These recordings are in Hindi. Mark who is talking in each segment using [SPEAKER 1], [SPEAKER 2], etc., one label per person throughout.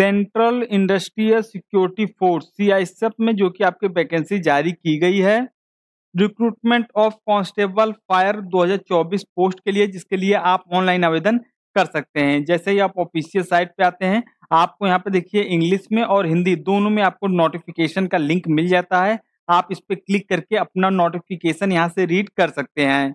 [SPEAKER 1] central industrial security force C में जो कि आपकी वैकेंसी जारी की गई है recruitment of constable fire 2024 post के लिए जिसके लिए आप ऑनलाइन आवेदन कर सकते हैं जैसे ही आप ऑफिशियल साइट पे आते हैं आपको यहाँ पे देखिए इंग्लिश में और हिंदी दोनों में आपको नोटिफिकेशन का लिंक मिल जाता है आप इस पर क्लिक करके अपना नोटिफिकेशन यहाँ से रीड कर सकते हैं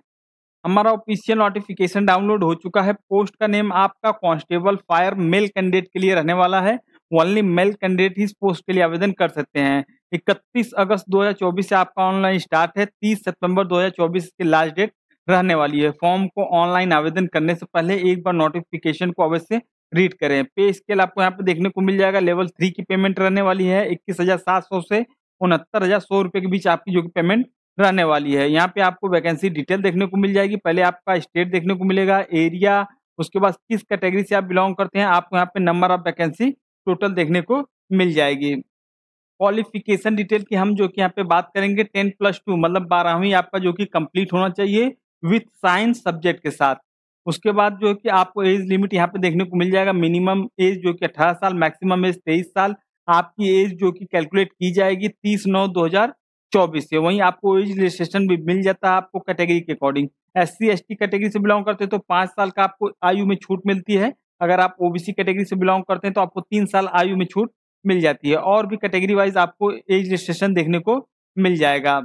[SPEAKER 1] हमारा ऑफिशियल नोटिफिकेशन डाउनलोड हो चुका है पोस्ट का नेम आपका कांस्टेबल फायर मेल कैंडिडेट के लिए रहने वाला है ओनली मेल कैंडिडेट ही इस पोस्ट के लिए आवेदन कर सकते हैं 31 अगस्त 2024 से आपका ऑनलाइन स्टार्ट है 30 सितंबर 2024 की लास्ट डेट रहने वाली है फॉर्म को ऑनलाइन आवेदन करने से पहले एक बार नोटिफिकेशन को अवश्य रीड करें पे स्केल आपको यहाँ पे देखने को मिल जाएगा लेवल थ्री की पेमेंट रहने वाली है इक्कीस हजार सात सौ से उनहत्तर हजार सौ रुपए के बीच आपकी जो कि पेमेंट रहने वाली है यहाँ पे आपको वैकेंसी डिटेल देखने को मिल जाएगी पहले आपका स्टेट देखने को मिलेगा एरिया उसके बाद किस कैटेगरी से आप बिलोंग करते हैं आपको यहाँ पे नंबर ऑफ वैकेंसी टोटल देखने को मिल जाएगी क्वालिफिकेशन डिटेल की हम जो कि यहाँ पे बात करेंगे टेन प्लस टू मतलब बारहवीं आपका जो कि कंप्लीट होना चाहिए विथ साइंस सब्जेक्ट के साथ उसके बाद जो कि आपको एज लिमिट यहाँ पे देखने को मिल जाएगा मिनिमम एज जो कि अठारह साल मैक्सिमम एज तेईस साल आपकी एज जो कि कैलकुलेट की जाएगी तीस नौ दो हजार चौबीस है वहीं आपको एज रजिस्ट्रेशन भी मिल जाता है आपको कैटेगरी के according S C S T category से बिलोंग करते हैं तो पाँच साल का आपको आयु में छूट मिलती है अगर आप ओबीसी कैटेगरी से बिलोंग करते हैं तो आपको तीन साल आयु में छूट मिल जाती है और भी कैटेगरी वाइज आपको एज रजिस्ट्रेशन देखने को मिल जाएगा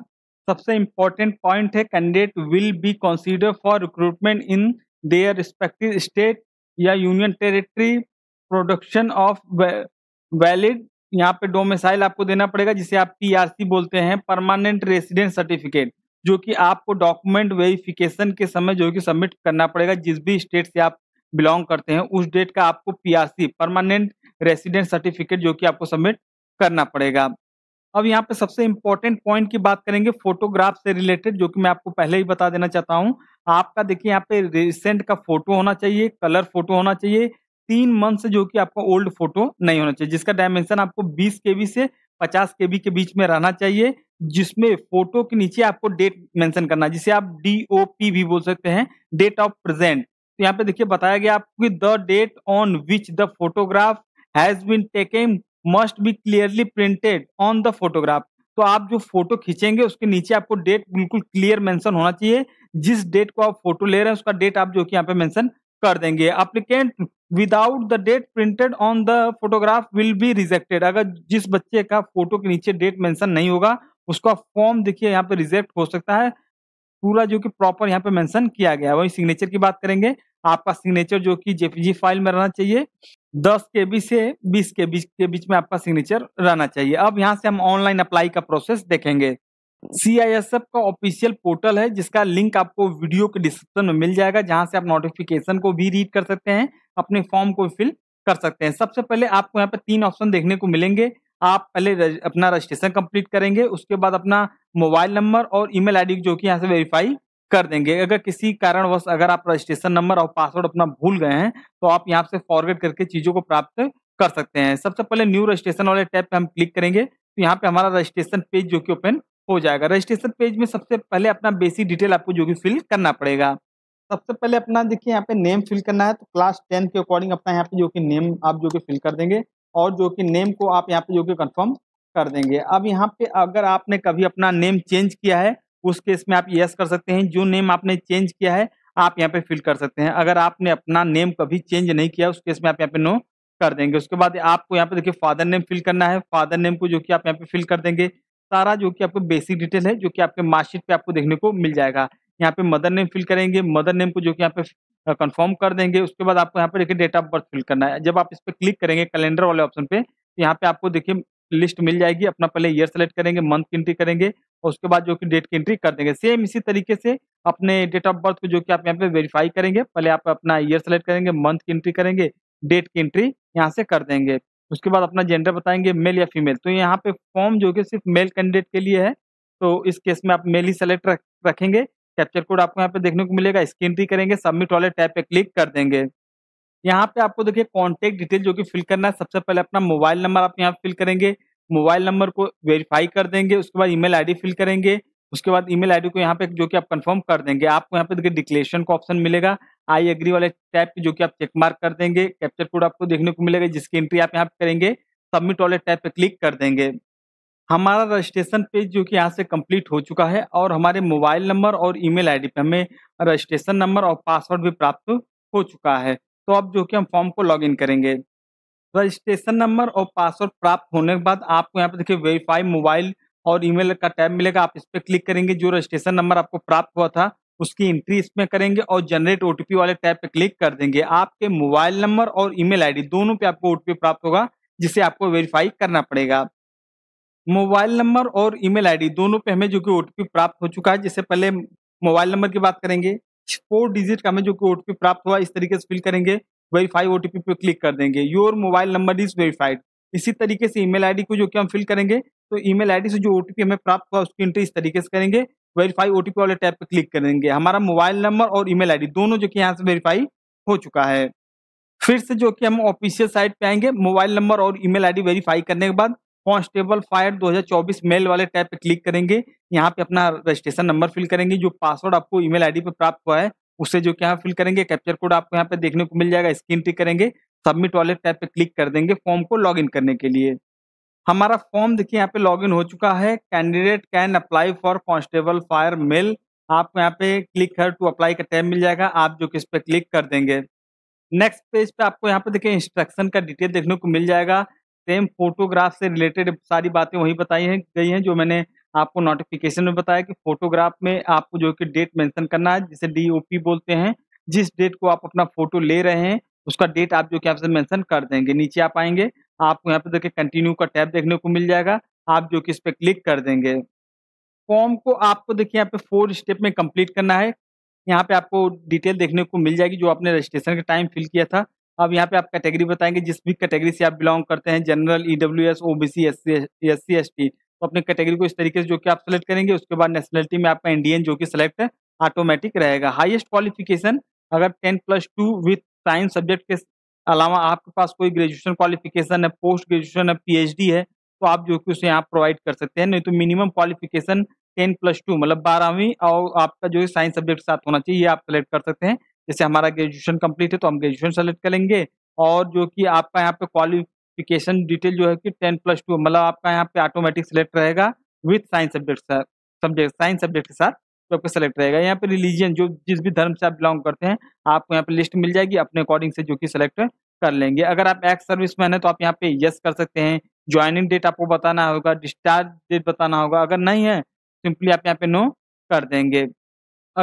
[SPEAKER 1] सबसे इम्पोर्टेंट पॉइंट है candidate will be consider for recruitment in their respective state या union territory production of valid यहाँ पे डोमिसाइल आपको देना पड़ेगा जिसे आप पीआरसी बोलते हैं परमानेंट रेसिडेंट सर्टिफिकेट जो कि आपको डॉक्यूमेंट वेरिफिकेशन के समय जो कि सबमिट करना पड़ेगा जिस भी स्टेट से आप बिलोंग करते हैं उस डेट का आपको पीआरसी परमानेंट रेसिडेंट सर्टिफिकेट जो कि आपको सबमिट करना पड़ेगा अब यहाँ पे सबसे इम्पोर्टेंट पॉइंट की बात करेंगे फोटोग्राफ से रिलेटेड जो कि मैं आपको पहले ही बता देना चाहता हूँ आपका देखिए यहाँ पे रिसेंट का फोटो होना चाहिए कलर फोटो होना चाहिए तीन मंथ से जो कि आपका ओल्ड फोटो नहीं होना चाहिए जिसका डायमेंशन आपको बीस के से पचास के के बीच में रहना चाहिए जिसमें फोटो के नीचे आपको डेट मेंशन करना है जिसे आप डी भी बोल सकते हैं डेट ऑफ प्रेजेंट तो यहाँ पे देखिए बताया गया आपको the date on which the photograph has been taken must be clearly printed on the photograph तो आप जो फोटो खींचेंगे उसके नीचे आपको डेट बिल्कुल क्लियर मेंशन होना चाहिए जिस डेट को आप फोटो ले रहे हैं उसका डेट आप जो कि यहाँ पे मेंशन कर देंगे applicant without the date printed on the photograph will be rejected अगर जिस बच्चे का फोटो के नीचे डेट मेंशन नहीं होगा उसका फॉर्म देखिए यहाँ पे रिजेक्ट हो सकता है पूरा जो कि प्रॉपर यहाँ पे मेंशन किया गया है वही सिग्नेचर की बात करेंगे आपका सिग्नेचर जो कि जेपीजी फाइल में रहना चाहिए दस के बी से बीस के बीच के बीच में आपका सिग्नेचर रहना चाहिए अब यहाँ से हम ऑनलाइन अप्लाई का प्रोसेस देखेंगे सीआईएसएफ का ऑफिशियल पोर्टल है जिसका लिंक आपको वीडियो के डिस्क्रिप्शन में मिल जाएगा जहां से आप नोटिफिकेशन को भी रीड कर सकते हैं अपने फॉर्म को फिल कर सकते हैं सबसे पहले आपको यहाँ पे तीन ऑप्शन देखने को मिलेंगे आप पहले रज, अपना रजिस्ट्रेशन कंप्लीट करेंगे उसके बाद अपना मोबाइल नंबर और ईमेल आईडी जो कि यहाँ से वेरीफाई कर देंगे अगर किसी कारणवश अगर आप रजिस्ट्रेशन नंबर और पासवर्ड अपना भूल गए हैं तो आप यहाँ से फॉरवर्ड करके चीज़ों को प्राप्त कर सकते हैं सबसे पहले न्यू रजिस्ट्रेशन वाले टैब पे हम क्लिक करेंगे तो यहाँ पे हमारा रजिस्ट्रेशन पेज जो कि ओपन हो जाएगा रजिस्ट्रेशन पेज में सबसे पहले अपना बेसिक डिटेल आपको जो कि फिल करना पड़ेगा सबसे पहले अपना देखिए यहाँ पे नेम फिल करना है तो क्लास टेन के अकॉर्डिंग अपना यहाँ पे जो कि नेम आप जो कि फिल कर देंगे और जो कि नेम को आप यहाँ पे जो कि कंफर्म कर देंगे अब यहाँ पे अगर आपने कभी अपना नेम चेंज किया है उस केस में आप यस कर सकते हैं जो नेम आपने चेंज किया है आप यहाँ पे फिल कर सकते हैं अगर आपने अपना नेम कभी चेंज नहीं किया उस केस में आप यहाँ पे नो कर देंगे उसके बाद आपको यहाँ पे देखिए फादर नेम फिल करना है फादर नेम को जो कि आप यहाँ पे फिल कर देंगे सारा जो कि आपको बेसिक डिटेल है जो कि आपके मार्कशीट पे आपको देखने को मिल जाएगा यहाँ पे मदर नेम फिल करेंगे मदर नेम को जो कि यहाँ पे कंफर्म कर देंगे उसके बाद आपको यहाँ पे देखिए डेट ऑफ बर्थ फिल करना है जब आप इस पर क्लिक करेंगे कैलेंडर वाले ऑप्शन पे तो यहाँ पे आपको देखिए लिस्ट मिल जाएगी अपना पहले ईयर सेलेक्ट करेंगे मंथ की एंट्री करेंगे और उसके बाद जो कि डेट की एंट्री कर देंगे सेम इसी तरीके से अपने डेट ऑफ बर्थ को जो कि आप यहाँ पे वेरीफाई करेंगे पहले आप अपना ईयर सेलेक्ट करेंगे मंथ की एंट्री करेंगे डेट की एंट्री यहाँ से कर देंगे उसके बाद अपना जेंडर बताएंगे मेल या फीमेल तो यहाँ पे फॉर्म जो कि सिर्फ मेल कैंडिडेट के लिए है तो इस केस में आप मेल ही सेलेक्ट रख, रखेंगे कैप्चर कोड आपको यहाँ पे देखने को मिलेगा स्क्रीन भी करेंगे सबमिट वाले टैप पे क्लिक कर देंगे यहाँ पे आपको देखिए कॉन्टेक्ट डिटेल जो कि फिल करना है सबसे पहले अपना मोबाइल नंबर आप यहाँ फिल करेंगे मोबाइल नंबर को वेरीफाई कर देंगे उसके बाद ईमेल आईडी फिल करेंगे उसके बाद ईमेल आईडी को यहाँ पे जो कि आप कंफर्म कर देंगे आपको यहाँ पे देखिए डिक्लेरेशन का ऑप्शन मिलेगा आई एग्री वाले टैप पे जो कि आप चेक मार्क कर देंगे कैप्चर कोड आपको देखने को मिलेगा जिसकी एंट्री आप यहाँ पे करेंगे सबमिट वाले टैप पे क्लिक कर देंगे हमारा रजिस्ट्रेशन पेज जो कि यहाँ से कंप्लीट हो चुका है और हमारे मोबाइल नंबर और ईमेल आईडी पे हमें रजिस्ट्रेशन नंबर और पासवर्ड भी प्राप्त हो चुका है तो अब जो कि हम फॉर्म को लॉग करेंगे रजिस्ट्रेशन नंबर और पासवर्ड प्राप्त होने के बाद आपको यहाँ पे देखिए वेरीफाई मोबाइल और ईमेल का टैब मिलेगा आप इस पर क्लिक करेंगे जो रजिस्ट्रेशन नंबर आपको प्राप्त हुआ था उसकी एंट्री इसमें करेंगे और जनरेट ओटीपी वाले टैब पे क्लिक कर देंगे आपके मोबाइल नंबर और ईमेल आईडी दोनों पे आपको ओटीपी प्राप्त होगा जिसे आपको वेरीफाई करना पड़ेगा मोबाइल नंबर और ईमेल आईडी दोनों पे हमें जो कि ओटीपी प्राप्त हो चुका है जिससे पहले मोबाइल नंबर की बात करेंगे फोर डिजिट का हमें जो कि ओटीपी प्राप्त हुआ इस तरीके से फिल करेंगे वेरीफाई ओटीपी पे क्लिक कर देंगे your mobile number is verified इसी तरीके से ईमेल आईडी को जो कि हम फिल करेंगे तो ईमेल आईडी से जो ओटीपी हमें प्राप्त हुआ उसकी एंट्री इस तरीके से करेंगे वेरीफाई ओटीपी वाले टैब पर क्लिक करेंगे हमारा मोबाइल नंबर और ईमेल आईडी दोनों जो कि यहाँ से वेरीफाई हो चुका है फिर से जो कि हम ऑफिशियल साइट पे आएंगे मोबाइल नंबर और ईमेल आईडी वेरीफाई करने के बाद कॉन्स्टेबल फायर 2024 मेल वाले टैब पे क्लिक करेंगे यहाँ पे अपना रजिस्ट्रेशन नंबर फिल करेंगे जो पासवर्ड आपको ईमेल आईडी पे प्राप्त हुआ है उसे जो कि यहाँ फिल करेंगे कैप्चर कोड आपको यहाँ पे देखने को मिल जाएगा स्क्रीन टिक करेंगे सबमिट वाले टैब पे क्लिक कर देंगे फॉर्म को लॉग करने के लिए हमारा फॉर्म देखिए यहाँ पे लॉगिन हो चुका है candidate can apply for constable fire male आपको यहाँ पे क्लिक कर टू अप्लाई का टैब मिल जाएगा आप जो इस पर क्लिक कर देंगे नेक्स्ट पेज पे आपको यहाँ पे देखिए इंस्ट्रक्शन का डिटेल देखने को मिल जाएगा सेम फोटोग्राफ से रिलेटेड सारी बातें वही बताई हैं गई हैं जो मैंने आपको नोटिफिकेशन में बताया कि फोटोग्राफ में आपको जो कि डेट मेंशन करना है जिसे डीओपी बोलते हैं जिस डेट को आप अपना फोटो ले रहे हैं उसका डेट आप जो कि आपसे से कर देंगे नीचे आप आएंगे आपको यहाँ पे देखिए कंटिन्यू का टैब देखने को मिल जाएगा आप जो कि इस पर क्लिक कर देंगे फॉर्म को आपको देखिए यहाँ पे फोर स्टेप में कंप्लीट करना है यहाँ पे आपको डिटेल देखने को मिल जाएगी जो आपने रजिस्ट्रेशन का टाइम फिल किया था अब यहाँ पे आप कैटेगरी बताएंगे जिस भी कैटेगरी से आप बिलोंग करते हैं general E W S O B C S C S T तो अपने कैटेगरी को इस तरीके से जो कि आप सेलेक्ट करेंगे उसके बाद नेशनलिटी में आपका इंडियन जो कि सेलेक्ट ऑटोमेटिक रहेगा हाईएस्ट क्वालिफिकेशन अगर ten plus two with science subject के अलावा आपके पास कोई ग्रेजुएशन क्वालिफिकेशन है पोस्ट ग्रेजुएशन है पीएचडी है तो आप जो कि उसे यहाँ प्रोवाइड कर सकते हैं नहीं तो minimum qualification ten plus two मतलब बारहवीं और आपका जो है साइंस सब्जेक्ट साथ होना चाहिए आप सेलेक्ट कर सकते हैं जैसे हमारा ग्रेजुएशन कम्प्लीट है तो हम ग्रेजुएशन सेलेक्ट करेंगे और जो कि आपका यहाँ पे क्वालिफिकेशन डिटेल जो है कि टेन प्लस टू मतलब आपका यहाँ पे ऑटोमेटिक सिलेक्ट रहेगा with science subject subject science subject के साथ तो आपका सेलेक्ट रहेगा यहाँ पे रिलीजन जो जिस भी धर्म से आप बिलोंग करते हैं आपको यहाँ पे लिस्ट मिल जाएगी अपने अकॉर्डिंग से जो कि सेलेक्ट कर लेंगे अगर आप एक्स सर्विस मैन है तो आप यहाँ पे यस कर सकते हैं ज्वाइनिंग डेट आपको बताना होगा डिस्चार्ज डेट बताना होगा अगर नहीं है सिंपली आप यहाँ पे नो कर देंगे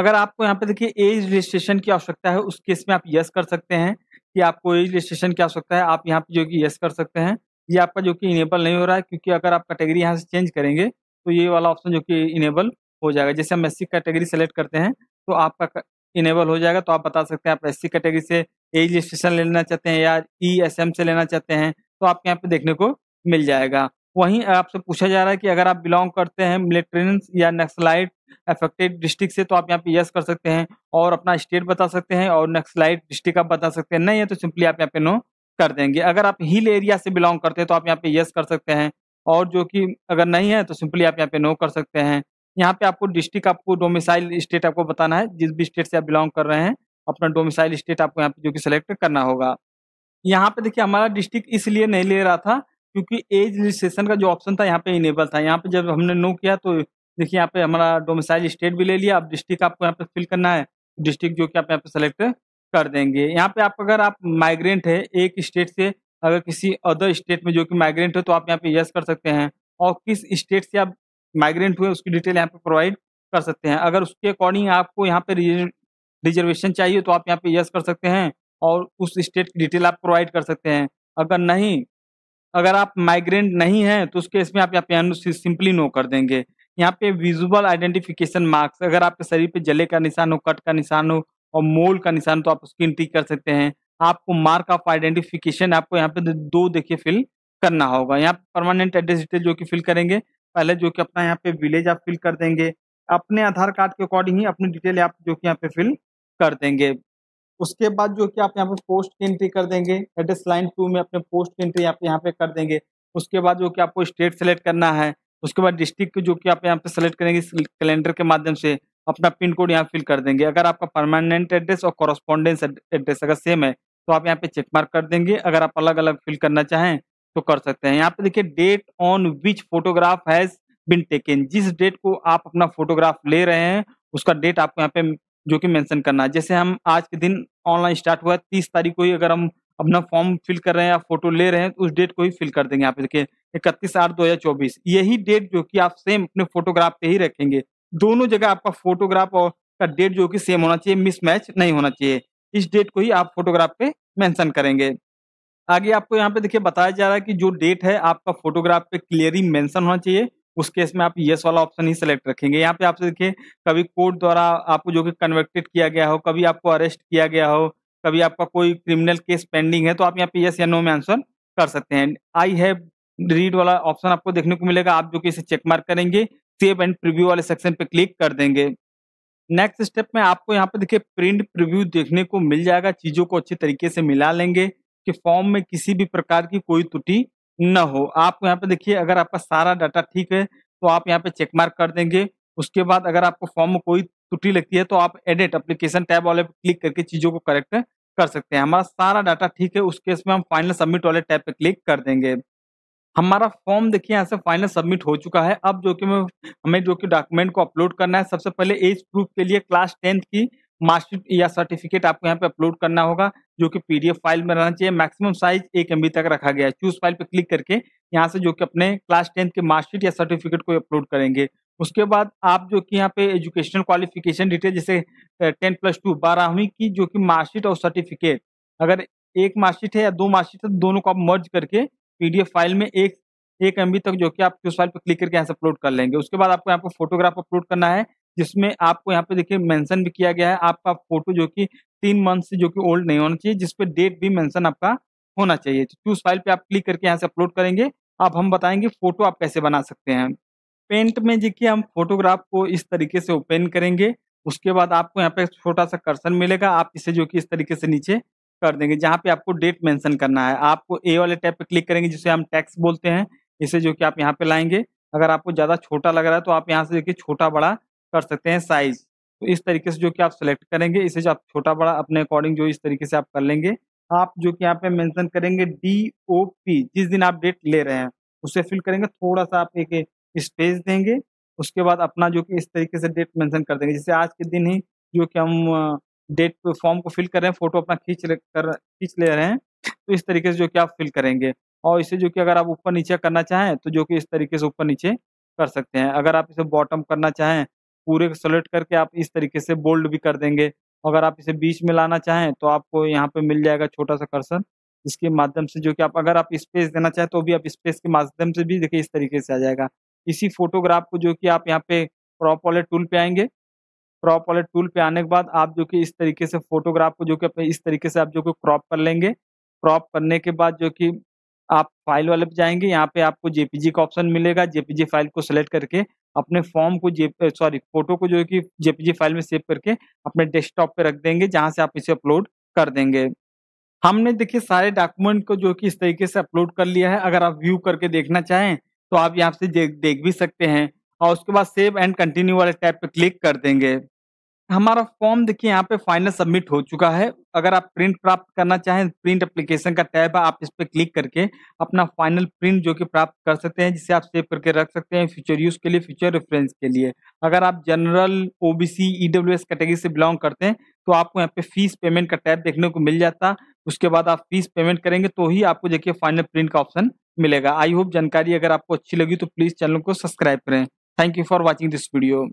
[SPEAKER 1] अगर आपको यहाँ पे देखिए एज रजिस्ट्रेशन की आवश्यकता है उस केस में आप यस कर सकते हैं कि आपको एज रजिस्ट्रेशन की आवश्यकता है आप यहाँ पे जो कि यस कर सकते हैं ये आपका जो कि इनेबल नहीं हो रहा है क्योंकि अगर आप कैटेगरी यहाँ से चेंज करेंगे तो ये वाला ऑप्शन जो कि इनेबल हो जाएगा जैसे हम एस सी कैटेगरी सेलेक्ट करते हैं तो आपका इनेबल हो जाएगा तो आप बता सकते हैं आप एस सी कैटेगरी से एज रजिस्ट्रेशन लेना चाहते हैं या ई एस एम से लेना चाहते हैं तो आपके यहाँ पे देखने को मिल जाएगा वहीं आपसे पूछा जा रहा है कि अगर आप बिलोंग करते हैं मिलिट्रेन या नक्सलाइट अफेक्टेड डिस्ट्रिक्ट से तो आप यहाँ पे यस कर सकते हैं और अपना स्टेट बता सकते हैं और नक्सलाइट डिस्ट्रिक्ट आप बता सकते हैं नहीं है तो सिंपली आप यहाँ पे नो कर देंगे अगर आप हिल एरिया से बिलोंग करते हैं तो आप यहाँ पे यस कर सकते हैं और जो कि अगर नहीं है तो सिंपली आप यहाँ पे नो कर सकते हैं यहाँ पे आपको डिस्ट्रिक्ट आपको डोमिसाइल स्टेट आपको बताना है जिस भी स्टेट से आप बिलोंग कर रहे हैं अपना डोमिसाइल स्टेट आपको यहाँ पे जो कि सेलेक्ट करना होगा यहाँ पे देखिए हमारा डिस्ट्रिक्ट इसलिए नहीं ले रहा था क्योंकि एज रजिस्ट्रेशन का जो ऑप्शन था यहाँ पे इनेबल था यहाँ पे जब हमने नो किया तो देखिए यहाँ पे हमारा डोमिसाइल स्टेट भी ले लिया अब डिस्ट्रिक्ट आपको यहाँ पे फिल करना है डिस्ट्रिक्ट जो कि आप यहाँ पे सेलेक्ट कर देंगे यहाँ पे आप अगर आप माइग्रेंट है एक स्टेट से अगर किसी अदर स्टेट में जो कि माइग्रेंट है तो आप यहाँ पे यस कर सकते हैं और किस स्टेट से आप माइग्रेंट हुए उसकी डिटेल यहाँ पे प्रोवाइड कर सकते हैं अगर उसके अकॉर्डिंग आपको यहाँ पे रिजर्वेशन चाहिए तो आप यहाँ पे यस कर सकते हैं और उस स्टेट की डिटेल आप प्रोवाइड कर सकते हैं अगर नहीं अगर आप माइग्रेंट नहीं हैं तो उस केस में आप यहाँ पे सिंपली नो कर देंगे यहाँ पे विजुअल आइडेंटिफिकेशन मार्क्स अगर आपके शरीर पे जले का निशान हो कट का निशान हो और मोल का निशान तो आप उसकी इंट्री कर सकते हैं आपको मार्क ऑफ आइडेंटिफिकेशन आपको यहाँ पे दो देखिए फिल करना होगा यहाँ परमानेंट एड्रेस डिटेल जो कि फिल करेंगे पहले जो कि अपना यहाँ पे विलेज आप फिल कर देंगे अपने आधार कार्ड के अकॉर्डिंग ही अपनी डिटेल आप जो कि यहाँ पे फिल कर देंगे उसके बाद जो कि आप यहाँ पे पोस्ट की एंट्री कर देंगे एड्रेस लाइन टू में अपने पोस्ट की एंट्री आप यहाँ पे कर देंगे उसके बाद जो कि आपको स्टेट सेलेक्ट करना है उसके बाद डिस्ट्रिक्ट जो कि आप यहाँ पे सेलेक्ट करेंगे कैलेंडर के माध्यम से अपना पिन कोड यहाँ फिल कर देंगे अगर आपका परमानेंट एड्रेस और कॉरस्पॉन्डेंस एड्रेस अगर सेम है तो आप यहाँ पे चेक मार्क कर देंगे अगर आप अलग अलग फिल करना चाहें तो कर सकते हैं यहाँ पे देखिए date on which photograph has been taken जिस डेट को आप अपना फोटोग्राफ ले रहे हैं उसका डेट आपको यहाँ पे जो कि मेंशन करना है जैसे हम आज के दिन ऑनलाइन स्टार्ट हुआ है तीस तारीख को ही अगर हम अपना फॉर्म फिल कर रहे हैं या फोटो ले रहे हैं तो उस डेट को ही फिल कर देंगे यहाँ पे देखिए इकतीस आठ दो हजार चौबीस यही डेट जो कि आप सेम अपने फोटोग्राफ पे ही रखेंगे दोनों जगह आपका फोटोग्राफ और का डेट जो कि सेम होना चाहिए मिसमैच नहीं होना चाहिए इस डेट को ही आप फोटोग्राफ पे मेंशन करेंगे आगे आपको यहाँ पे देखिए बताया जा रहा है कि जो डेट है आपका फोटोग्राफ पे क्लियरली मेंशन होना चाहिए उस केस में आप येस वाला ऑप्शन ही सिलेक्ट रखेंगे यहाँ पे आपसे देखिए कभी कोर्ट द्वारा आपको जो कि कन्वर्टेड किया गया हो कभी आपको अरेस्ट किया गया हो कभी आपका कोई क्रिमिनल केस पेंडिंग है तो आप यहाँ पे यस या नो में आंसर कर सकते हैं आई हैव रीड वाला ऑप्शन आपको देखने को मिलेगा आप जो कि इसे चेक मार्क करेंगे सेव एंड प्रिव्यू वाले सेक्शन पे क्लिक कर देंगे नेक्स्ट स्टेप में आपको यहाँ पे देखिए प्रिंट प्रिव्यू देखने को मिल जाएगा चीजों को अच्छे तरीके से मिला लेंगे कि फॉर्म में किसी भी प्रकार की कोई त्रुटि न हो आप यहाँ पे देखिए अगर आपका सारा डाटा ठीक है तो आप यहाँ पे चेक मार्क कर देंगे उसके बाद अगर आपको फॉर्म में कोई त्रुटि लगती है तो आप एडिट अप्लीकेशन टैब वाले पर क्लिक करके चीज़ों को करेक्ट कर सकते हैं हमारा सारा डाटा ठीक है उस केस में हम फाइनल सबमिट वाले टैब पे क्लिक कर देंगे हमारा फॉर्म देखिए यहाँ से फाइनल सबमिट हो चुका है अब जो कि हमें जो कि डॉक्यूमेंट को अपलोड करना है सबसे पहले एज प्रूफ के लिए क्लास टेंथ की मार्कशीट या सर्टिफिकेट आपको यहाँ पे अपलोड करना होगा जो कि पीडीएफ फाइल में रहना चाहिए मैक्सिमम साइज एक एमबी तक रखा गया है चूज फाइल पर क्लिक करके यहाँ से जो कि अपने क्लास टेंथ के मार्कशीट या सर्टिफिकेट को अपलोड करेंगे उसके बाद आप जो कि यहाँ पे एजुकेशनल क्वालिफिकेशन डिटेल जैसे टेन प्लस टू बारहवीं की जो कि मार्कशीट और सर्टिफिकेट अगर एक मार्कशीट है या दो मार्कशीट है दोनों को आप मर्ज करके पीडीएफ फाइल में एक एक एम तक जो कि आप चूज़ फाइल पर क्लिक करके यहाँ से अपलोड कर लेंगे उसके बाद आपको यहाँ पर फोटोग्राफ अपलोड करना है जिसमें आपको यहाँ पे देखिए मेंशन भी किया गया है आपका फोटो जो कि तीन मंथ से जो कि ओल्ड नहीं होना चाहिए जिसपे डेट भी मेंशन आपका होना चाहिए चूज तो फाइल पे आप क्लिक करके यहाँ से अपलोड करेंगे अब हम बताएंगे फोटो आप कैसे बना सकते हैं पेंट में देखिए हम फोटोग्राफ को इस तरीके से ओपन करेंगे उसके बाद आपको यहाँ पे छोटा सा कर्सन मिलेगा आप इसे जो कि इस तरीके से नीचे कर देंगे जहाँ पे आपको डेट मेंशन करना है आपको ए वाले टैप पे क्लिक करेंगे जिसे हम टैक्स बोलते हैं इसे जो कि आप यहाँ पे लाएंगे अगर आपको ज़्यादा छोटा लग रहा है तो आप यहाँ से देखिए छोटा बड़ा कर सकते हैं साइज तो इस तरीके से जो कि आप सेलेक्ट करेंगे इसे जो आप छोटा बड़ा अपने अकॉर्डिंग जो इस तरीके से आप कर लेंगे आप जो कि यहाँ पे मेंशन करेंगे डी ओ पी जिस दिन आप डेट ले रहे हैं उसे फिल करेंगे थोड़ा सा आप एक स्पेस देंगे उसके बाद अपना जो कि इस तरीके से डेट मेंशन कर देंगे जैसे आज के दिन ही जो कि हम डेट फॉर्म को फिल कर रहे हैं फोटो अपना खींच कर खींच ले रहे हैं तो इस तरीके से जो कि आप फिल करेंगे और इसे जो कि अगर आप ऊपर नीचे करना चाहें तो जो कि इस तरीके से ऊपर नीचे कर सकते हैं अगर आप इसे बॉटम करना चाहें पूरे सेलेक्ट करके आप इस तरीके से बोल्ड भी कर देंगे अगर आप इसे बीच में लाना चाहें तो आपको यहाँ पे मिल जाएगा छोटा सा कर्सन इसके माध्यम से जो कि आप अगर आप स्पेस देना चाहें तो भी आप स्पेस के माध्यम से भी देखिए इस तरीके से आ जाएगा इसी फोटोग्राफ को जो कि आप यहाँ पे क्रॉप वाले टूल पे आएंगे क्रॉप वाले टूल पे आने के बाद आप जो कि इस तरीके से फोटोग्राफ को जो कि इस तरीके से आप जो कि क्रॉप कर लेंगे क्रॉप करने के बाद जो कि आप फाइल वाले पे जाएंगे यहाँ पे आपको जेपीजी का ऑप्शन मिलेगा जेपीजी फाइल को सिलेक्ट करके अपने फॉर्म को जे सॉरी फोटो को जो है कि जेपीजी फाइल में सेव करके अपने डेस्कटॉप पे रख देंगे जहाँ से आप इसे अपलोड कर देंगे हमने देखिए सारे डॉक्यूमेंट को जो कि इस तरीके से अपलोड कर लिया है अगर आप व्यू करके देखना चाहें तो आप यहाँ से देख भी सकते हैं और उसके बाद सेव एंड कंटिन्यू वाले टैब पे क्लिक कर देंगे हमारा फॉर्म देखिए यहाँ पे फाइनल सबमिट हो चुका है अगर आप प्रिंट प्राप्त करना चाहें प्रिंट एप्लीकेशन का टैब है आप इस पर क्लिक करके अपना फाइनल प्रिंट जो कि प्राप्त कर सकते हैं जिसे आप सेव करके रख सकते हैं फ्यूचर यूज के लिए फ्यूचर रेफरेंस के लिए अगर आप जनरल ओबीसी ईडब्ल्यूएस कैटेगरी से बिलोंग करते हैं तो आपको यहाँ पे फीस पेमेंट का टैब देखने को मिल जाता उसके बाद आप फीस पेमेंट करेंगे तो ही आपको देखिए फाइनल प्रिंट का ऑप्शन मिलेगा आई होप जानकारी अगर आपको अच्छी लगी तो प्लीज़ चैनल को सब्सक्राइब करें thank you for watching this video